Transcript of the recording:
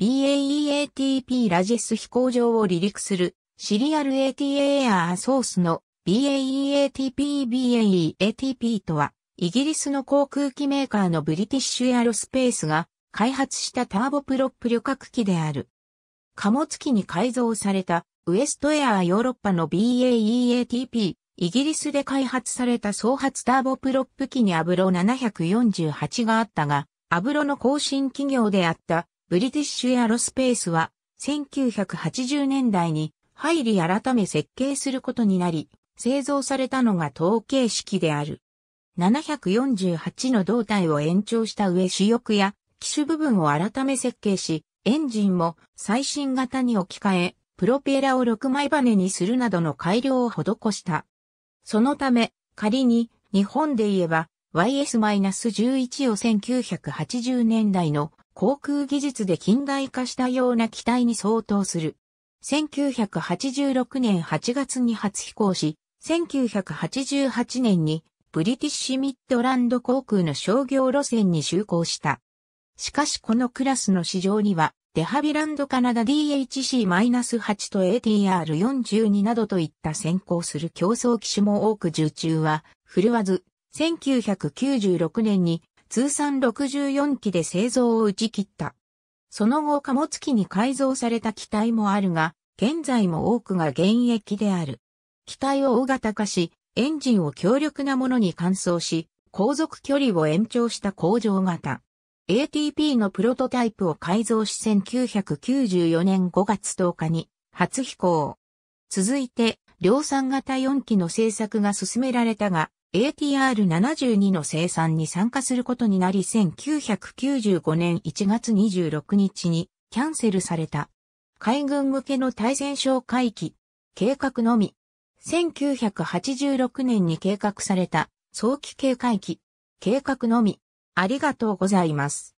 BAEATP ラジェス飛行場を離陸するシリアル ATA アーソースの BAEATP BAEATP とはイギリスの航空機メーカーのブリティッシュエアロスペースが開発したターボプロップ旅客機である。貨物機に改造されたウエストエアーヨーロッパの BAEATP イギリスで開発された総発ターボプロップ機にアブロ748があったが、アブロの更新企業であったブリティッシュエアロスペースは1980年代に入り改め設計することになり、製造されたのが統計式である。748の胴体を延長した上主翼や機種部分を改め設計し、エンジンも最新型に置き換え、プロペラを6枚バネにするなどの改良を施した。そのため、仮に日本で言えば YS-11 を1980年代の航空技術で近代化したような機体に相当する。1986年8月に初飛行し、1988年にブリティッシュミッドランド航空の商業路線に就航した。しかしこのクラスの市場には、デハビランドカナダ DHC-8 と ATR42 などといった先行する競争機種も多く受注は振るわず、1996年に通算64機で製造を打ち切った。その後貨物機に改造された機体もあるが、現在も多くが現役である。機体を大型化し、エンジンを強力なものに換装し、航続距離を延長した工場型。ATP のプロトタイプを改造し1994年5月10日に初飛行。続いて量産型4機の製作が進められたが、ATR72 の生産に参加することになり1995年1月26日にキャンセルされた。海軍向けの対戦哨回帰、計画のみ。1986年に計画された早期警戒機、計画のみ。ありがとうございます。